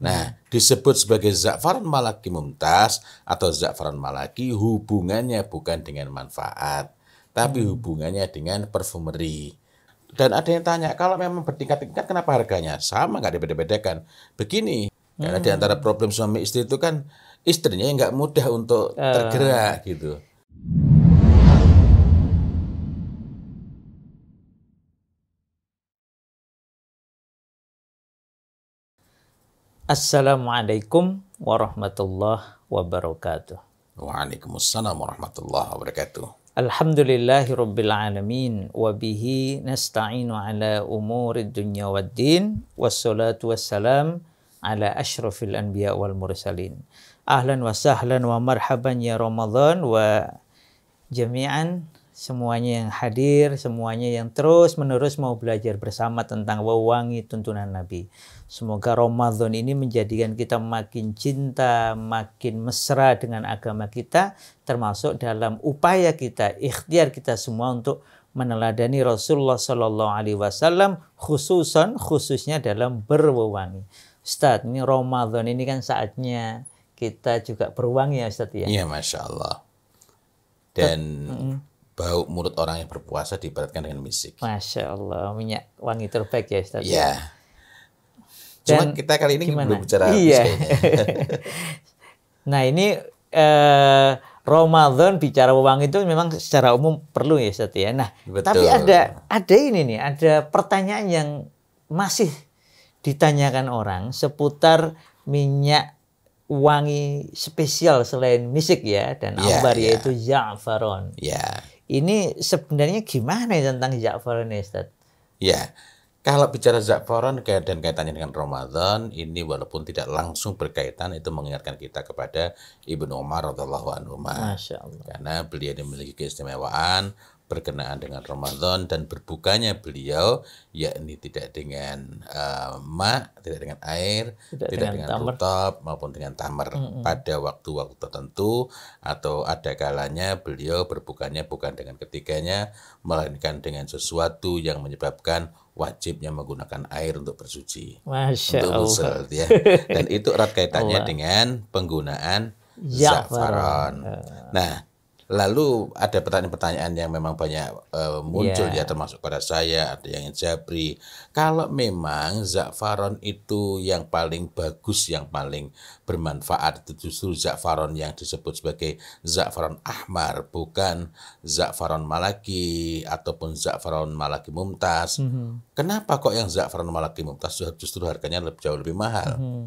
Nah, disebut sebagai za'faran malaki mumtaz atau za'faran malaki hubungannya bukan dengan manfaat, tapi hmm. hubungannya dengan perfumeri. Dan ada yang tanya, kalau memang bertingkat-tingkat kenapa harganya? Sama nggak dibeda-bedakan. Begini, hmm. karena di hmm. antara problem suami istri itu kan istrinya nggak mudah untuk tergerak uh. gitu. Assalamualaikum warahmatullahi wabarakatuh. Waalaikumsalam warahmatullahi wabarakatuh. Alhamdulillahi rabbil alamin wa bihi nasta'inu ala umuri dunya waddin wassalatu wassalam ala ashrafil anbiya wal mursalin. Ahlan wa sahlan wa marhaban ya Ramadan wa jami'an semuanya yang hadir, semuanya yang terus-menerus mau belajar bersama tentang wewangi tuntunan Nabi. Semoga Ramadan ini menjadikan kita makin cinta, makin mesra dengan agama kita, termasuk dalam upaya kita, ikhtiar kita semua untuk meneladani Rasulullah Shallallahu Alaihi Wasallam khususan khususnya dalam berwewangi. Ustadz, ini Ramadan ini kan saatnya kita juga berwangi ya Ustadz ya. Iya, Masya Allah. Dan bau mulut orang yang berpuasa diibaratkan dengan misik. Masya Allah, minyak wangi terbaik ya Ustaz. Ya? Iya. Cuma Dan kita kali ini gimana? belum bicara iya. nah ini eh, Ramadan bicara wangi itu memang secara umum perlu ya Ustaz ya. Nah, Betul. tapi ada ada ini nih, ada pertanyaan yang masih ditanyakan orang seputar minyak wangi spesial selain misik ya dan yeah, yeah. yaitu za'faron. Ya. Yeah ini sebenarnya gimana ya tentang Ja'faron ya Ustaz? Ya, kalau bicara Za'faron dan kaitannya dengan Ramadan, ini walaupun tidak langsung berkaitan, itu mengingatkan kita kepada Ibnu Umar radhiallahu anhu. Karena beliau memiliki keistimewaan berkenaan dengan Ramadan dan berbukanya beliau yakni tidak dengan uh, mak, tidak dengan air, tidak, tidak dengan, dengan rutab maupun dengan tamar mm -hmm. pada waktu-waktu tertentu atau ada kalanya beliau berbukanya bukan dengan ketiganya melainkan dengan sesuatu yang menyebabkan wajibnya menggunakan air untuk bersuci. Masya untuk usul, ya. Dan itu erat kaitannya dengan penggunaan zafaron. Nah, Lalu ada pertanyaan-pertanyaan yang memang banyak uh, muncul yeah. ya termasuk pada saya ada yang Jabri. Kalau memang zakfaron itu yang paling bagus yang paling bermanfaat itu justru zakfaron yang disebut sebagai zakfaron ahmar bukan zakfaron malaki ataupun zakfaron malaki mumtaz. Mm -hmm. Kenapa kok yang zakfaron malaki mumtaz justru harganya lebih jauh lebih mahal? Mm -hmm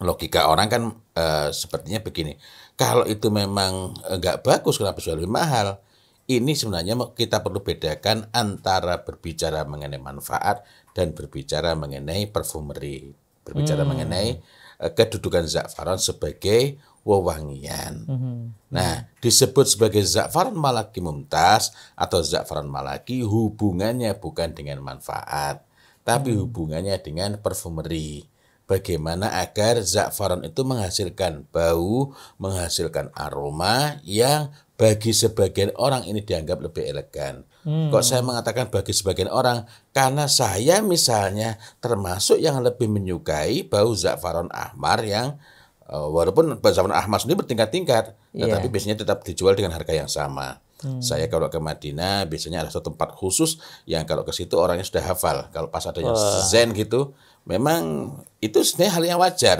logika orang kan uh, sepertinya begini kalau itu memang eh, nggak bagus, kenapa jual lebih mahal? Ini sebenarnya kita perlu bedakan antara berbicara mengenai manfaat dan berbicara mengenai perfumeri, berbicara hmm. mengenai eh, kedudukan zakfaron sebagai wewangian. -hmm. Nah, disebut sebagai zakfaron malaki mumtaz atau zakfaron malaki hubungannya bukan dengan manfaat, tapi -hmm. hubungannya dengan perfumeri bagaimana agar zakfaron itu menghasilkan bau, menghasilkan aroma yang bagi sebagian orang ini dianggap lebih elegan. Hmm. Kok saya mengatakan bagi sebagian orang? Karena saya misalnya termasuk yang lebih menyukai bau zakfaron ahmar yang eh, walaupun zaman ahmar sendiri bertingkat-tingkat, yeah. tetapi biasanya tetap dijual dengan harga yang sama. Hmm. Saya kalau ke Madinah biasanya ada satu tempat khusus yang kalau ke situ orangnya sudah hafal. Kalau pas ada yang oh. zen gitu, memang itu sebenarnya hal yang wajar.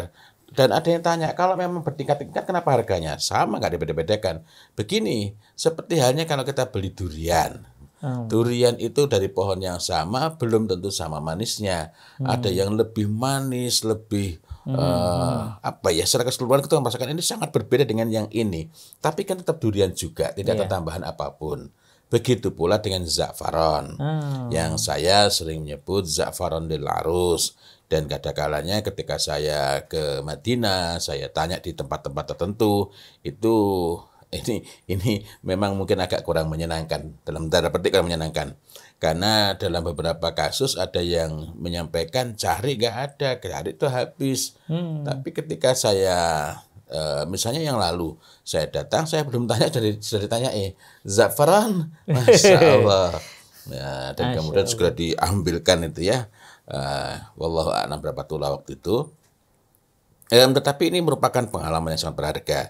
Dan ada yang tanya, kalau memang bertingkat-tingkat kenapa harganya? Sama nggak dibeda-bedakan. Begini, seperti halnya kalau kita beli durian. Hmm. Durian itu dari pohon yang sama belum tentu sama manisnya. Hmm. Ada yang lebih manis, lebih hmm. Eh, apa ya secara keseluruhan kita merasakan ini sangat berbeda dengan yang ini. Tapi kan tetap durian juga, tidak yeah. ada tambahan apapun. Begitu pula dengan za'faron oh. yang saya sering menyebut za'faron de arus dan kadang-kalanya ketika saya ke Madinah saya tanya di tempat-tempat tertentu itu ini ini memang mungkin agak kurang menyenangkan dalam tanda petik kurang menyenangkan karena dalam beberapa kasus ada yang menyampaikan cari gak ada cari itu habis hmm. tapi ketika saya e, misalnya yang lalu saya datang saya belum tanya dari sudah ditanya eh zafaran masya Allah ya, dan Asya kemudian Allah. segera diambilkan itu ya e, wallahu a'lam berapa tula waktu itu e, tetapi ini merupakan pengalaman yang sangat berharga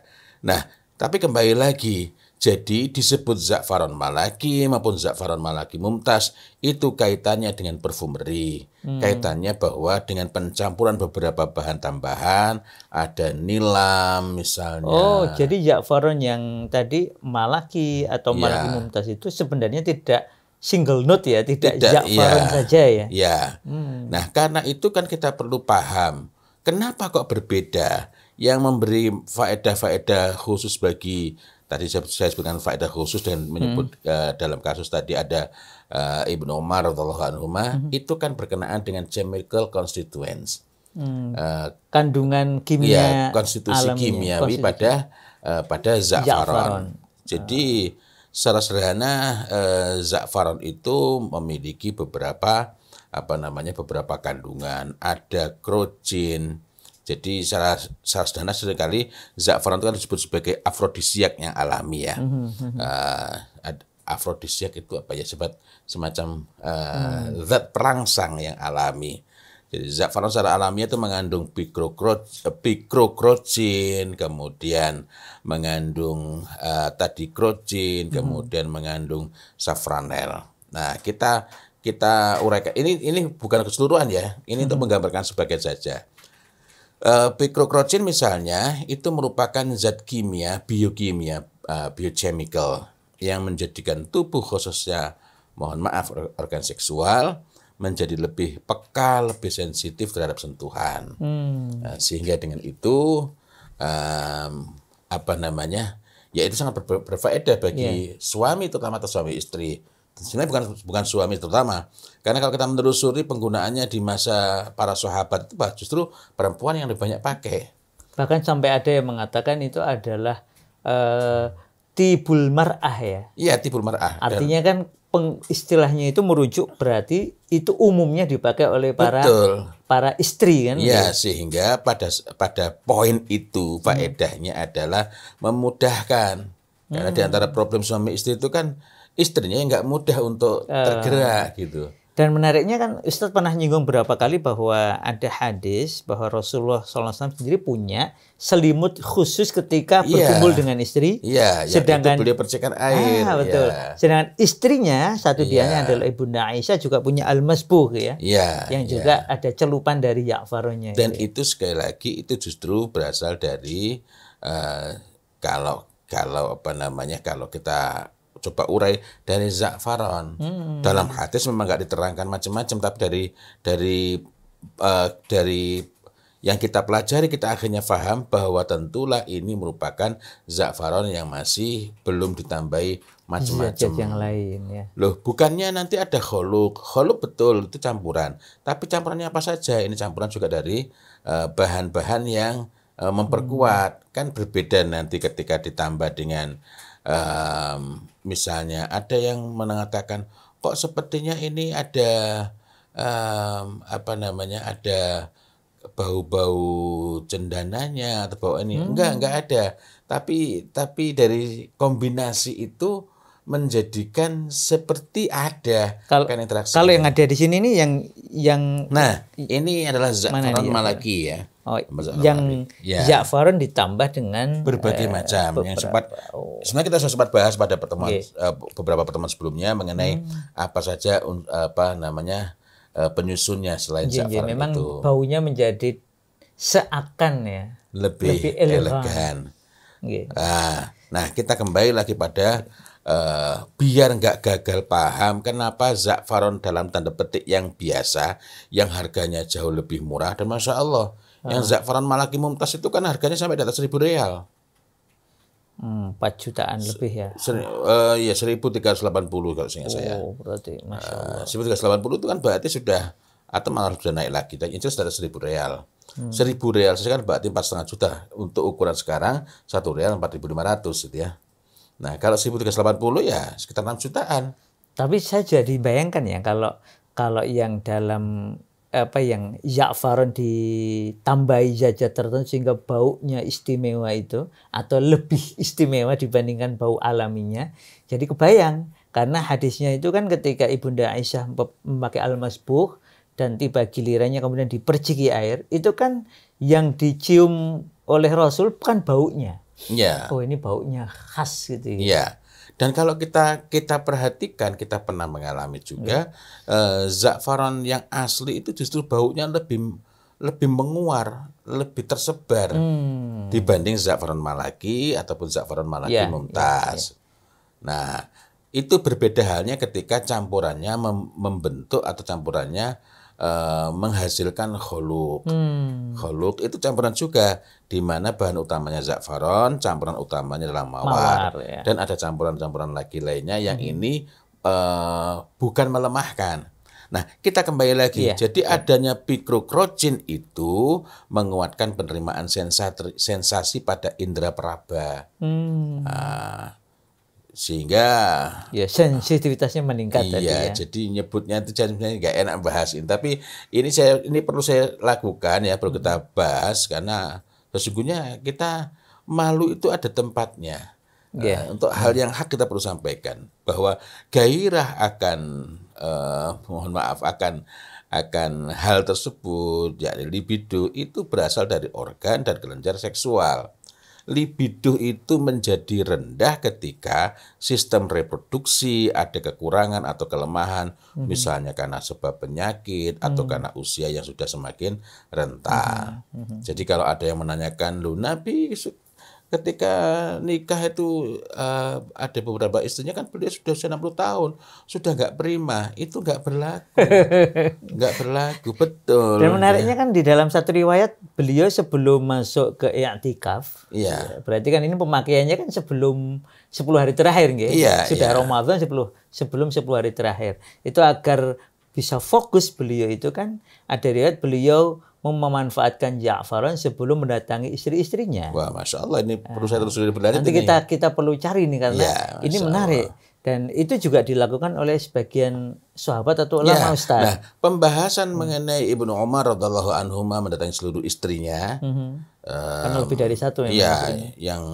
nah tapi kembali lagi jadi disebut Za'faron Malaki maupun Za'faron Malaki Mumtaz itu kaitannya dengan perfumeri. Hmm. Kaitannya bahwa dengan pencampuran beberapa bahan tambahan ada nilam misalnya. Oh, jadi Za'faron yang tadi Malaki atau iya. Malaki ya. Mumtaz itu sebenarnya tidak single note ya, tidak, tidak iya. Za'faron ya. saja ya. Ya. Hmm. Nah, karena itu kan kita perlu paham kenapa kok berbeda yang memberi faedah-faedah khusus bagi tadi saya, sebutkan faedah khusus dan menyebut hmm. uh, dalam kasus tadi ada uh, Ibnu Umar radhiyallahu anhu hmm. itu kan berkenaan dengan chemical constituents. Hmm. Uh, kandungan kimia ya, konstitusi alami, kimiawi konstitusi. pada uh, pada zafaron. Jadi uh. secara sederhana uh, zafaron itu memiliki beberapa apa namanya beberapa kandungan, ada crocin, jadi secara, secara sederhana seringkali zafran itu kan disebut sebagai afrodisiak yang alami ya. Mm uh, afrodisiak itu apa ya sebab semacam uh, hmm. zat perangsang yang alami. Jadi zafran secara alamiah itu mengandung pikrocrocin, eh, kemudian mengandung uh, tadi crocin, mhm. kemudian mengandung safranel. Nah, kita kita uraikan ini ini bukan keseluruhan ya. Ini hmm. untuk mhm. menggambarkan sebagian saja. Eh, Pikrokrocin Picrocrocin misalnya itu merupakan zat kimia, biokimia, eh, biochemical yang menjadikan tubuh khususnya mohon maaf organ seksual menjadi lebih peka, lebih sensitif terhadap sentuhan. Hmm. Eh, sehingga dengan itu um, apa namanya? ya itu sangat berfaedah bagi yeah. suami terutama suami istri sebenarnya bukan bukan suami terutama karena kalau kita menelusuri penggunaannya di masa para sahabat itu justru perempuan yang lebih banyak pakai bahkan sampai ada yang mengatakan itu adalah uh, tibul marah ya iya tibul marah artinya kan peng, istilahnya itu merujuk berarti itu umumnya dipakai oleh para betul. para istri kan ya, ya sehingga pada pada poin itu faedahnya hmm. adalah memudahkan karena hmm. di antara problem suami istri itu kan istrinya yang nggak mudah untuk ah. tergerak gitu. Dan menariknya kan Ustadz pernah nyinggung berapa kali bahwa ada hadis bahwa Rasulullah SAW sendiri punya selimut khusus ketika iya. berkumpul yeah. dengan istri. Iya, yeah, sedangkan beliau percikan ah, air. Ah, betul. Yeah. Sedangkan istrinya satu yeah. dianya adalah Ibunda Aisyah juga punya al-masbuh ya. Yeah, yang iya. juga yeah. ada celupan dari Yakfarunya. Dan gitu. Ya. itu sekali lagi itu justru berasal dari uh, kalau kalau apa namanya kalau kita coba urai dari za'faron. Hmm. Dalam hadis memang nggak diterangkan macam-macam tapi dari dari uh, dari yang kita pelajari kita akhirnya paham bahwa tentulah ini merupakan za'faron yang masih belum ditambahi macam-macam yang lain ya. Loh, bukannya nanti ada holuk. Holuk betul itu campuran. Tapi campurannya apa saja? Ini campuran juga dari eh, bahan-bahan uh, yang uh, memperkuat. Hmm. Kan berbeda nanti ketika ditambah dengan um, misalnya ada yang mengatakan kok sepertinya ini ada um, apa namanya ada bau-bau cendananya atau bau ini hmm. enggak enggak ada tapi tapi dari kombinasi itu menjadikan seperti ada kalau, kan interaksi kalau yang ada di sini ini yang yang nah ini adalah zat malaki ya Oh, yang ya. Ja'farun ditambah dengan berbagai uh, macam beberapa, yang sempat oh. sebenarnya kita sudah sempat bahas pada pertemuan okay. uh, eh, beberapa pertemuan sebelumnya mengenai hmm. apa saja uh, apa namanya uh, penyusunnya selain zakfaron iya, iya, Ja'farun memang itu. baunya menjadi seakan ya lebih, lebih elegan. elegan. Okay. Iya. Nah, nah, kita kembali lagi pada uh, biar nggak gagal paham kenapa zakfaron dalam tanda petik yang biasa yang harganya jauh lebih murah dan masya Allah yang ah. Za'faran Malaki Mumtaz itu kan harganya sampai di atas 1000 real. Hmm, 4 jutaan lebih ya. Ser, uh, ya puluh kalau seingat oh, saya. Oh, berarti Masya eh, Allah. Uh, 1380 itu kan berarti sudah atau malah sudah naik lagi. Dan itu sudah 1000 real. Hmm. 1000 real saja kan berarti 4,5 juta. Untuk ukuran sekarang 1 real 4.500 gitu ya. Nah, kalau seribu tiga ratus delapan puluh ya sekitar enam jutaan. Tapi saya jadi bayangkan ya kalau kalau yang dalam apa yang Ja'faron ditambahi zat-zat tertentu sehingga baunya istimewa itu atau lebih istimewa dibandingkan bau alaminya. Jadi kebayang karena hadisnya itu kan ketika Ibunda Aisyah memakai al dan tiba gilirannya kemudian diperciki air, itu kan yang dicium oleh Rasul bukan baunya. Yeah. Oh ini baunya khas gitu. ya Yeah. Dan kalau kita kita perhatikan, kita pernah mengalami juga yeah. Ya. uh, yang asli itu justru baunya lebih lebih menguar, lebih tersebar hmm. dibanding zafaran malaki ataupun zafaran malaki yeah, ya, mumtaz. yeah. Nah, itu berbeda halnya ketika campurannya mem membentuk atau campurannya uh, menghasilkan holuk. Hmm. Holuk itu campuran juga di mana bahan utamanya zafaron, campuran utamanya adalah mawar, mawar ya. dan ada campuran-campuran lagi lainnya yang hmm. ini uh, bukan melemahkan. Nah, kita kembali lagi. Iya, Jadi iya. adanya pikrokrocin itu menguatkan penerimaan sensasi, sensasi pada indera peraba. Hmm. Uh, sehingga ya sensitivitasnya meningkat iya, tadi ya. jadi nyebutnya itu sebenarnya nggak enak bahasin tapi ini saya ini perlu saya lakukan ya perlu kita bahas karena Sesungguhnya kita malu itu ada tempatnya. Yeah. Iya. Uh, untuk hal yang hak kita perlu sampaikan bahwa gairah akan uh, mohon maaf akan akan hal tersebut yakni libido itu berasal dari organ dan kelenjar seksual libido itu menjadi rendah ketika sistem reproduksi ada kekurangan atau kelemahan, hmm. misalnya karena sebab penyakit hmm. atau karena usia yang sudah semakin rentah. Hmm. Hmm. Jadi kalau ada yang menanyakan, lu Nabi ketika nikah itu uh, ada beberapa istrinya kan beliau sudah 60 tahun sudah nggak prima itu nggak berlaku nggak berlaku betul dan ya. menariknya ya. kan di dalam satu riwayat beliau sebelum masuk ke i'tikaf ya. berarti kan ini pemakaiannya kan sebelum 10 hari terakhir gitu ya, sudah ya. Ramadan 10 sebelum 10 hari terakhir itu agar bisa fokus beliau itu kan ada riwayat beliau memanfaatkan Ja'faran sebelum mendatangi istri-istrinya. Wah, masya Allah ini ah. perlu saya terus berlari. Nanti kita kita perlu cari nih karena ya, ini menarik Allah. dan itu juga dilakukan oleh sebagian sahabat atau ya, ulama ya, Ustaz. Nah, pembahasan hmm. mengenai Ibnu Umar radhiallahu anhu mendatangi seluruh istrinya. Hmm. Um, karena lebih dari satu ya. Iya, yang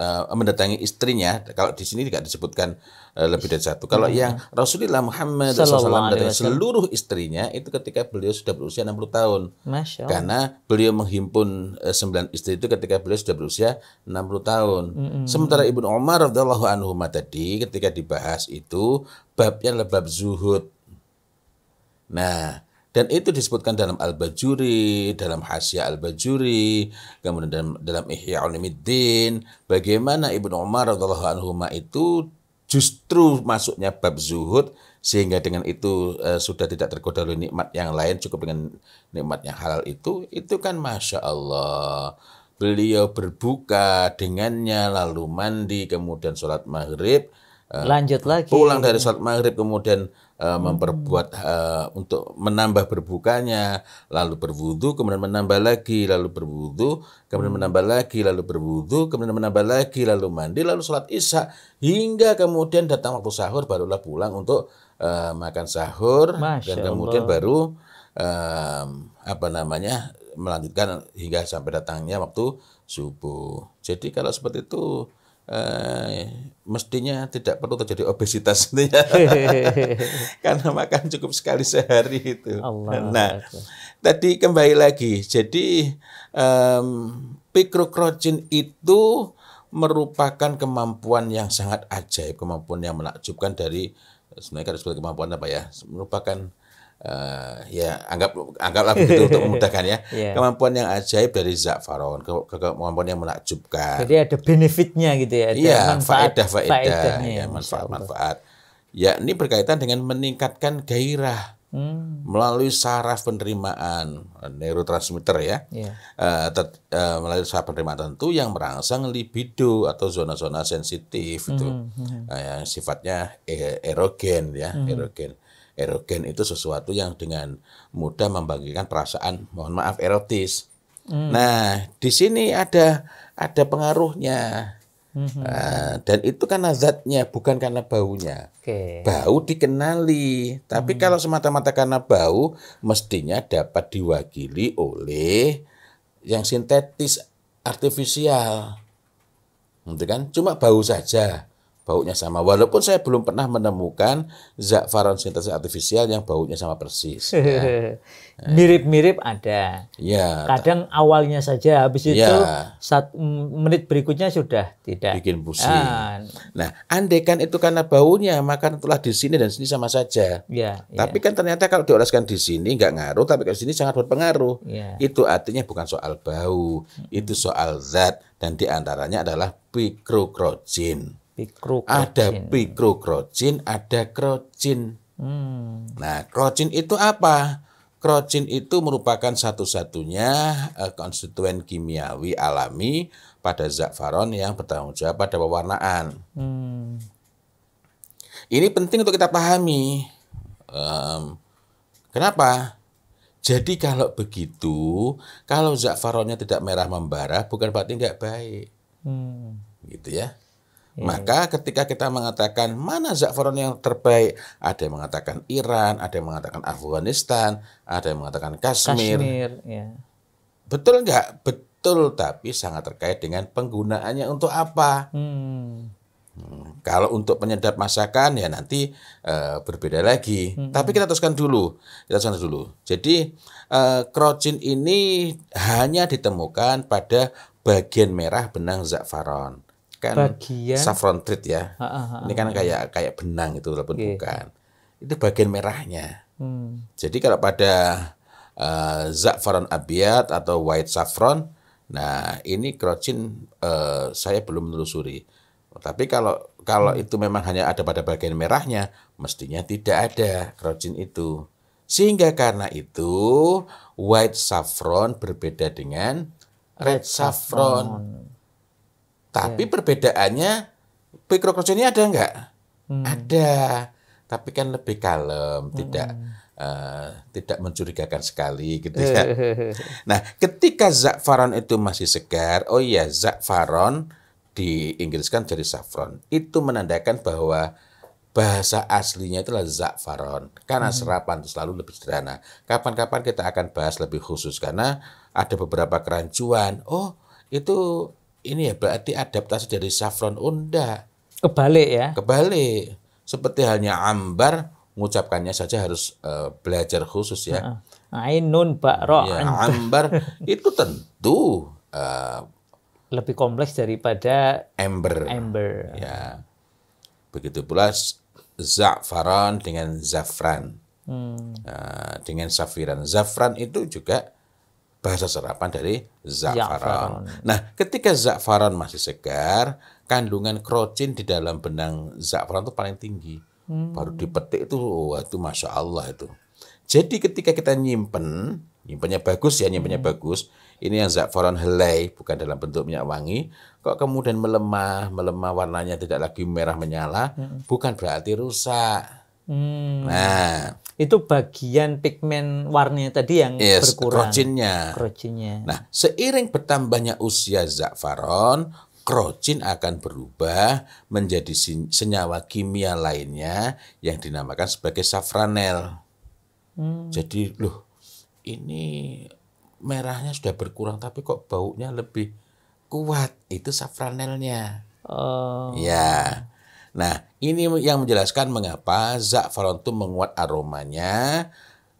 uh, mendatangi istrinya kalau di sini tidak disebutkan uh, lebih dari satu kalau hmm. yang Rasulullah Muhammad SAW mendatangi seluruh istrinya itu ketika beliau sudah berusia 60 tahun Masya karena beliau menghimpun eh, sembilan 9 istri itu ketika beliau sudah berusia 60 tahun hmm. sementara Ibnu Umar radhiyallahu anhu tadi ketika dibahas itu babnya lebab zuhud nah dan itu disebutkan dalam Al-Bajuri, dalam Hasya Al-Bajuri, kemudian dalam, dalam Ihya bagaimana Ibnu Umar radhiyallahu anhu itu justru masuknya bab zuhud sehingga dengan itu e, sudah tidak tergoda oleh nikmat yang lain cukup dengan nikmat yang halal itu itu kan masya Allah beliau berbuka dengannya lalu mandi kemudian sholat maghrib eh, lanjut lagi pulang dari sholat maghrib kemudian hmm. memperbuat uh, untuk menambah berbukanya, lalu berwudu, kemudian menambah lagi, lalu berwudu, kemudian hmm. menambah lagi, lalu berwudu, kemudian menambah lagi, lalu mandi, lalu sholat isya hingga kemudian datang waktu sahur barulah pulang untuk uh, makan sahur Masya dan kemudian Allah. baru um, apa namanya melanjutkan hingga sampai datangnya waktu subuh. Jadi kalau seperti itu Eh, mestinya tidak perlu terjadi obesitas ya. karena makan cukup sekali sehari itu. Allah. Nah, tadi kembali lagi. Jadi um, pikrokrogen itu merupakan kemampuan yang sangat ajaib, kemampuan yang menakjubkan dari sebenarnya kan sebagai kemampuan apa ya? Merupakan uh, ya anggap anggaplah begitu untuk memudahkan ya. Yeah. Kemampuan yang ajaib dari Zak Faraon, ke, ke, kemampuan yang menakjubkan. Jadi ada benefitnya gitu ya. Iya, faedah faedah, ya, manfaat manfaat. Ya, ini berkaitan dengan meningkatkan gairah hmm. melalui saraf penerimaan eh, neurotransmitter ya, yeah. Iya. uh, ter, uh, melalui saraf penerimaan tentu yang merangsang libido atau zona-zona sensitif gitu. hmm. itu hmm. Uh, yang sifatnya erogen ya, hmm. erogen erogen itu sesuatu yang dengan mudah membagikan perasaan mohon maaf erotis. Hmm. Nah, di sini ada ada pengaruhnya. -hmm. Uh, dan itu karena zatnya bukan karena baunya. Okay. Bau dikenali, tapi -hmm. kalau semata-mata karena bau mestinya dapat diwakili oleh yang sintetis artifisial. Gitu kan? Cuma bau saja baunya sama. Walaupun saya belum pernah menemukan za'faron sintesis artifisial yang baunya sama persis. Ya. Mirip-mirip ya. ada. Ya. Kadang awalnya saja, habis ya. itu satu menit berikutnya sudah tidak. Bikin pusing. Ah. Nah, andekan itu karena baunya, maka itulah di sini dan sini sama saja. Ya, ya. tapi ya. kan ternyata kalau dioleskan di sini nggak ngaruh, tapi kalau di sini sangat berpengaruh. Ya. Itu artinya bukan soal bau, itu soal zat dan diantaranya adalah pikrokrojin. Ada pikrokrocin, ada krocin. Hmm. Nah, krocin itu apa? Krocin itu merupakan satu-satunya uh, konstituen kimiawi alami pada za'faron yang bertanggung jawab pada pewarnaan. Hmm. Ini penting untuk kita pahami. Um, kenapa? Jadi kalau begitu, kalau za'faronnya tidak merah membara, bukan berarti nggak baik. Hmm. Gitu ya. Iya. Maka ketika kita mengatakan mana za'faron yang terbaik, ada yang mengatakan Iran, ada yang mengatakan Afghanistan, ada yang mengatakan Kashmir. Kashmir ya. Betul nggak? Betul, tapi sangat terkait dengan penggunaannya untuk apa. Hmm. hmm kalau untuk penyedap masakan ya nanti uh, berbeda lagi. Hmm. Tapi kita teruskan dulu, kita teruskan dulu. Jadi uh, eh, krocin ini hanya ditemukan pada bagian merah benang zafaron kan bagian saffron thread ya. Ha, ha, ha, ini kan kayak kayak benang itu walaupun okay. bukan. Itu bagian merahnya. Hmm. Jadi kalau pada uh, eh, zafran abiat atau white saffron, nah ini crocin uh, saya belum menelusuri. Tapi kalau kalau hmm. itu memang hanya ada pada bagian merahnya, mestinya tidak ada crocin itu. Sehingga karena itu white saffron berbeda dengan red, red saffron. saffron. Tapi yeah. perbedaannya microcross ini ada nggak? Hmm. Ada, tapi kan lebih kalem, hmm. tidak uh, tidak mencurigakan sekali gitu ya. nah, ketika zafaron itu masih segar, oh iya zafaron di Inggris kan jadi saffron. Itu menandakan bahwa bahasa aslinya itu itulah zafaron karena hmm. serapan itu selalu lebih sederhana. Kapan-kapan kita akan bahas lebih khusus karena ada beberapa kerancuan. Oh, itu ini ya berarti adaptasi dari saffron unda. Kebalik ya. Kebalik. Seperti halnya ambar, mengucapkannya saja harus uh, belajar khusus ya. Ainun bakro. Ya, ambar itu tentu uh, lebih kompleks daripada ember. Ember. Ya. Begitu pula za'faron dengan zafran. Hmm. Uh, dengan safiran. Zafran itu juga bahasa serapan dari za'faron. Nah, ketika za'faron masih segar, kandungan krocin di dalam benang za'faron itu paling tinggi. Hmm. Baru dipetik itu, wah itu masya Allah itu. Jadi ketika kita nyimpen, nyimpennya bagus ya, nyimpennya hmm. bagus. Ini yang za'faron helai, bukan dalam bentuk minyak wangi. Kok kemudian melemah, melemah warnanya tidak lagi merah menyala, hmm. bukan berarti rusak Hmm. Nah, itu bagian pigmen warnanya tadi yang yes, berkurang. Krocinnya. Krocinnya. Nah, seiring bertambahnya usia zakfaron, krocin akan berubah menjadi senyawa kimia lainnya yang dinamakan sebagai safranel. Hmm. Jadi, loh, ini merahnya sudah berkurang tapi kok baunya lebih kuat. Itu safranelnya. Oh. Ya. Nah, ini yang menjelaskan mengapa za'faron itu menguat aromanya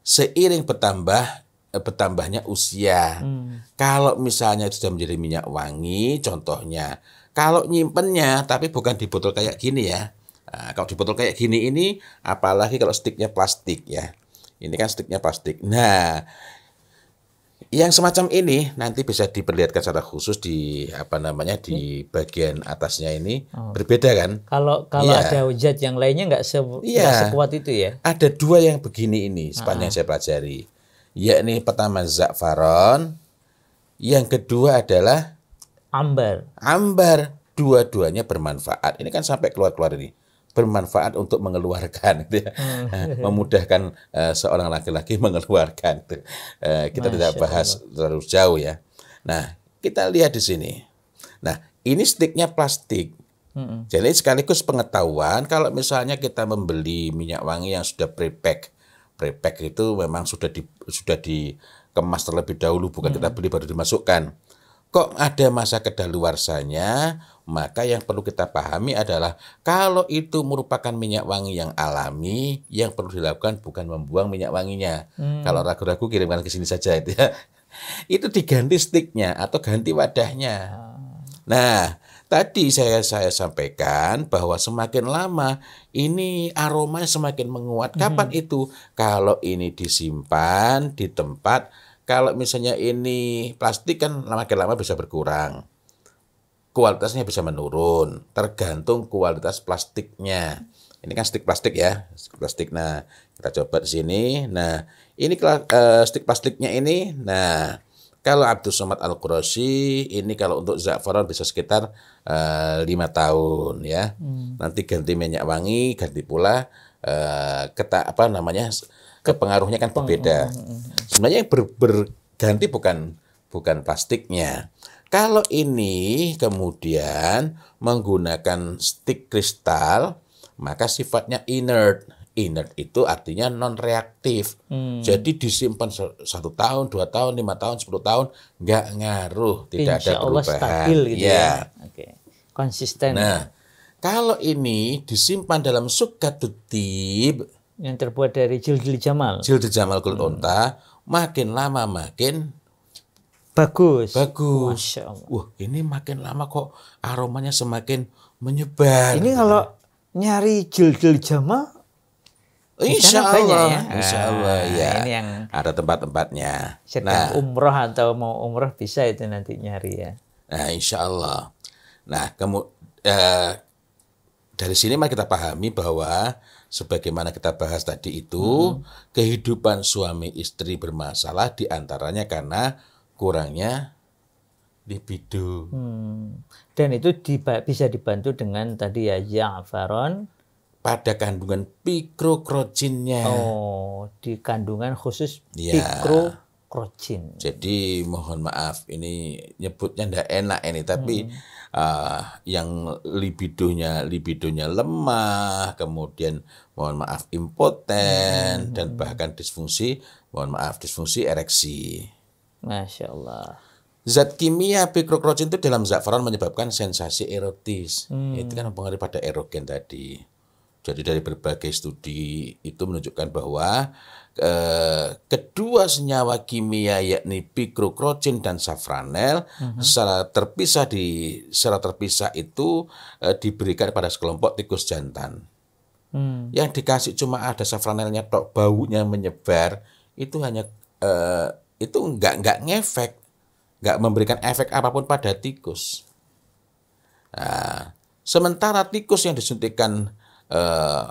seiring bertambah eh, bertambahnya usia. Hmm. Kalau misalnya itu sudah menjadi minyak wangi, contohnya, kalau nyimpennya tapi bukan di botol kayak gini ya. Nah, kalau di botol kayak gini ini, apalagi kalau sticknya plastik ya. Ini kan sticknya plastik. Nah, yang semacam ini nanti bisa diperlihatkan secara khusus di apa namanya di bagian atasnya ini oh. berbeda kan? Kalau kalau ya. ada hujat yang lainnya nggak se ya. sekuat itu ya? Ada dua yang begini ini sepanjang ah. saya pelajari, yakni pertama zafaron, yang kedua adalah ambar. Ambar dua-duanya bermanfaat. Ini kan sampai keluar-keluar ini bermanfaat untuk mengeluarkan, gitu ya. Hmm. memudahkan uh, seorang laki-laki mengeluarkan. Gitu. Uh, kita Masya tidak bahas Allah. terlalu jauh ya. Nah, kita lihat di sini. Nah, ini sticknya plastik. Hmm. Jadi sekaligus pengetahuan kalau misalnya kita membeli minyak wangi yang sudah prepack, prepack itu memang sudah di sudah dikemas terlebih dahulu, bukan hmm. kita beli baru dimasukkan. Kok ada masa kedaluarsanya? Maka yang perlu kita pahami adalah kalau itu merupakan minyak wangi yang alami, yang perlu dilakukan bukan membuang minyak wanginya. Hmm. Kalau ragu-ragu kirimkan ke sini saja itu ya. Itu diganti sticknya atau ganti wadahnya. Hmm. Nah, tadi saya saya sampaikan bahwa semakin lama ini aroma semakin menguat. Hmm. Kapan hmm. itu? Kalau ini disimpan di tempat kalau misalnya ini plastik kan lama lama bisa berkurang kualitasnya bisa menurun, tergantung kualitas plastiknya. Ini kan stick plastik ya, stick plastik. Nah, kita coba di sini. Nah, ini uh, eh, stick plastiknya ini. Nah, kalau Abdul Somad al Qurashi ini kalau untuk Za'faron bisa sekitar eh, lima uh, tahun ya. Hmm. Nanti ganti minyak wangi, ganti pula uh, eh, keta apa namanya kepengaruhnya kan berbeda. Hmm, hmm, hmm. Sebenarnya yang ber, berganti bukan bukan plastiknya, kalau ini kemudian menggunakan stick kristal, maka sifatnya inert. Inert itu artinya non-reaktif. Hmm. Jadi disimpan satu tahun, dua tahun, lima tahun, sepuluh tahun, nggak ngaruh, tidak Insya ada Allah perubahan. stabil gitu ya. ya. Okay. Konsisten. Nah, kalau ini disimpan dalam suka yang terbuat dari jildi jamal. Jildi jamal kulit hmm. unta, makin lama makin Bagus. Bagus. Masya Allah. Wah, ini makin lama kok aromanya semakin menyebar. Ini kalau nyari jil-jil jama Insya Allah, ya. Insya ah, Allah ya. Ini yang ada tempat-tempatnya. nah, umroh atau mau umroh bisa itu nanti nyari ya. Nah, insya Allah. Nah, kamu eh, dari sini mah kita pahami bahwa sebagaimana kita bahas tadi itu hmm. kehidupan suami istri bermasalah diantaranya karena kurangnya libido. Hmm. Dan itu diba bisa dibantu dengan tadi ya ja'faron pada kandungan pikrokrocinnya. Oh, di kandungan khusus ya. pikrokrotin. Jadi mohon maaf ini nyebutnya ndak enak ini tapi hmm. uh, yang libidonya libidonya lemah, kemudian mohon maaf impoten hmm. dan bahkan disfungsi, mohon maaf disfungsi ereksi. Masya Allah. Zat kimia pikrokrocin itu dalam zafran menyebabkan sensasi erotis. Hmm. Itu kan mempengaruhi pada erogen tadi. Jadi dari berbagai studi itu menunjukkan bahwa eh, kedua senyawa kimia yakni pikrokrocin dan safranel hmm. secara terpisah di secara terpisah itu eh, diberikan pada sekelompok tikus jantan. Hmm. Yang dikasih cuma ada safranelnya tok, baunya menyebar. Itu hanya eh, itu nggak nggak ngefek, nggak memberikan efek apapun pada tikus. Nah, sementara tikus yang disuntikkan eh,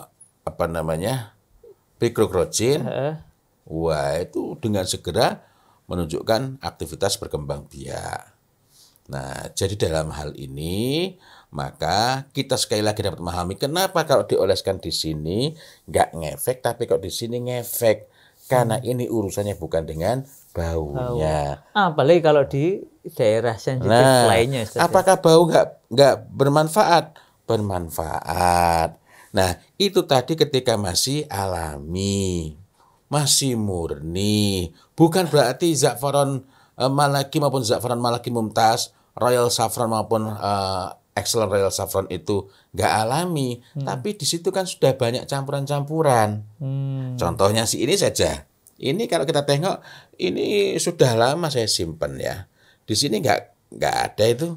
apa namanya pikrokrotin, uh. wah itu dengan segera menunjukkan aktivitas berkembang biak. Nah, jadi dalam hal ini maka kita sekali lagi dapat memahami kenapa kalau dioleskan di sini nggak ngefek, tapi kalau di sini ngefek. Karena hmm. ini urusannya bukan dengan bau. bau. Ah, ya. Apalagi kalau di daerah sensitif nah, lainnya. Ya. Apakah bau nggak nggak bermanfaat? Bermanfaat. Nah itu tadi ketika masih alami, masih murni, bukan berarti zafaron eh, malaki maupun zafaron malaki mumtaz, royal saffron maupun eh, excellent royal saffron itu nggak alami, hmm. tapi di situ kan sudah banyak campuran-campuran. Hmm. Contohnya si ini saja. Ini kalau kita tengok ini sudah lama saya simpen ya. Di sini nggak nggak ada itu.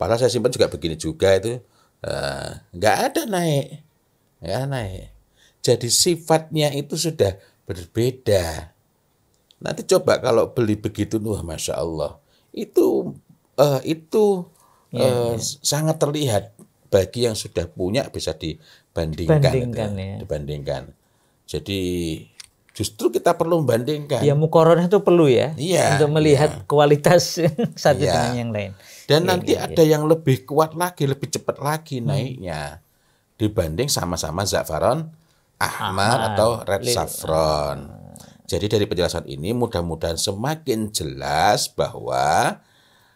Padahal saya simpen juga begini juga itu eh, nggak uh, ada naik, ya naik. Jadi sifatnya itu sudah berbeda. Nanti coba kalau beli begitu, wah masya Allah, itu uh, itu uh, ya, ya. sangat terlihat bagi yang sudah punya bisa dibandingkan, dibandingkan ya. Iya. dibandingkan. Jadi Justru kita perlu membandingkan. Ya mukorona itu perlu ya. ya Untuk melihat ya. kualitas satu ya. dengan yang lain. Dan ya, nanti ya, ada ya. yang lebih kuat lagi, lebih cepat lagi hmm. naiknya dibanding sama-sama Zafaron ahmar ah, atau Red Saffron. Ah. Jadi dari penjelasan ini mudah-mudahan semakin jelas bahwa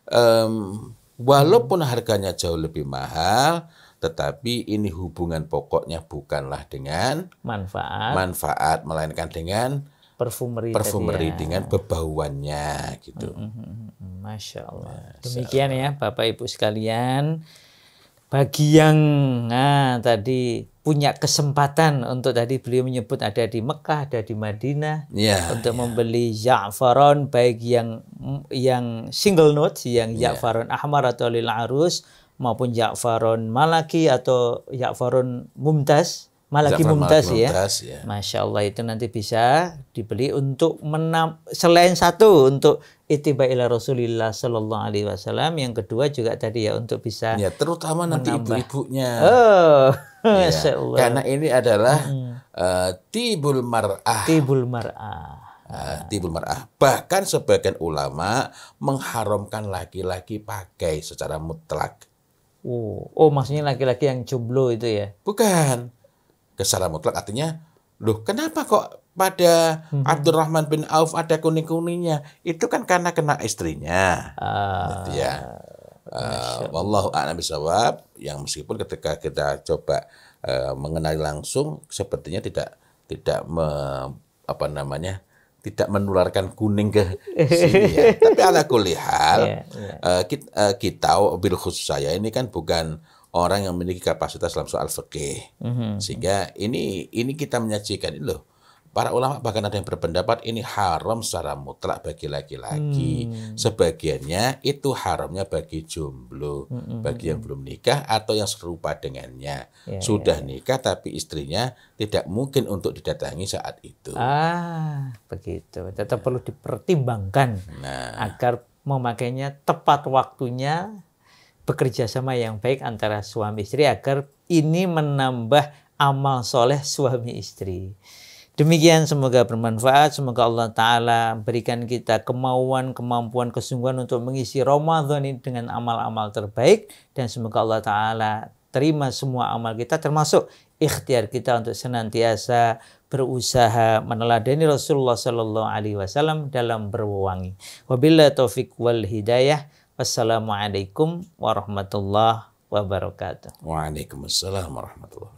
um, walaupun harganya jauh lebih mahal, tetapi ini hubungan pokoknya bukanlah dengan manfaat, manfaat melainkan dengan perfumeri, perfumeri ya. dengan bebauannya gitu. Mm-hmm, mm-hmm, mm-hmm. Masya Allah. Demikian ya Bapak Ibu sekalian. Bagi yang nah, tadi punya kesempatan untuk tadi beliau menyebut ada di Mekah, ada di Madinah ya, untuk ya. membeli Ja'faron baik yang yang single note yang ya. Ja'faron Ahmar atau Lil Arus maupun Ja'farun Malaki atau Ja'farun Mumtaz Malaki Ja'far Mumtaz, ya. Mumtaz ya. ya. Masya Allah itu nanti bisa dibeli untuk menam, selain satu untuk itiba ila Rasulillah sallallahu Alaihi Wasallam yang kedua juga tadi ya untuk bisa ya terutama nanti ibu-ibunya oh, ya. karena ini adalah hmm. uh, tibul mar'ah tibul mar'ah ah, tibul mar'ah. Bahkan sebagian ulama mengharamkan laki-laki pakai secara mutlak. Oh, oh maksudnya laki-laki yang cublo itu ya? Bukan. Kesalahan mutlak artinya, loh kenapa kok pada hmm. Abdurrahman bin Auf ada kuning-kuningnya? Itu kan karena kena istrinya. Ah. Gitu ya. Uh, wallahu a'lam bisawab yang meskipun ketika kita coba uh, mengenali langsung sepertinya tidak tidak me, apa namanya tidak menularkan kuning ke sini ya. Tapi ala kulihal yeah, iya, iya. yeah. kita, uh, eh, kita bil khusus saya ini kan bukan orang yang memiliki kapasitas dalam soal fikih. Mm -hmm. Sehingga ini ini kita menyajikan ini loh Para ulama bahkan ada yang berpendapat ini haram secara mutlak bagi laki-laki. Hmm. Sebagiannya itu haramnya bagi jomblo, hmm, bagi hmm, yang hmm. belum nikah atau yang serupa dengannya. Ya, ya. Sudah ya. nikah tapi istrinya tidak mungkin untuk didatangi saat itu. Ah, begitu. Tetap ya. perlu dipertimbangkan nah. agar memakainya tepat waktunya bekerja sama yang baik antara suami istri agar ini menambah amal soleh suami istri. Demikian semoga bermanfaat, semoga Allah Ta'ala berikan kita kemauan, kemampuan, kesungguhan untuk mengisi Ramadan ini dengan amal-amal terbaik. Dan semoga Allah Ta'ala terima semua amal kita termasuk ikhtiar kita untuk senantiasa berusaha meneladani Rasulullah Sallallahu Alaihi Wasallam dalam berwangi. Wabillah taufik wal hidayah. Wassalamualaikum warahmatullahi wabarakatuh. Waalaikumsalam warahmatullahi wabarakatuh.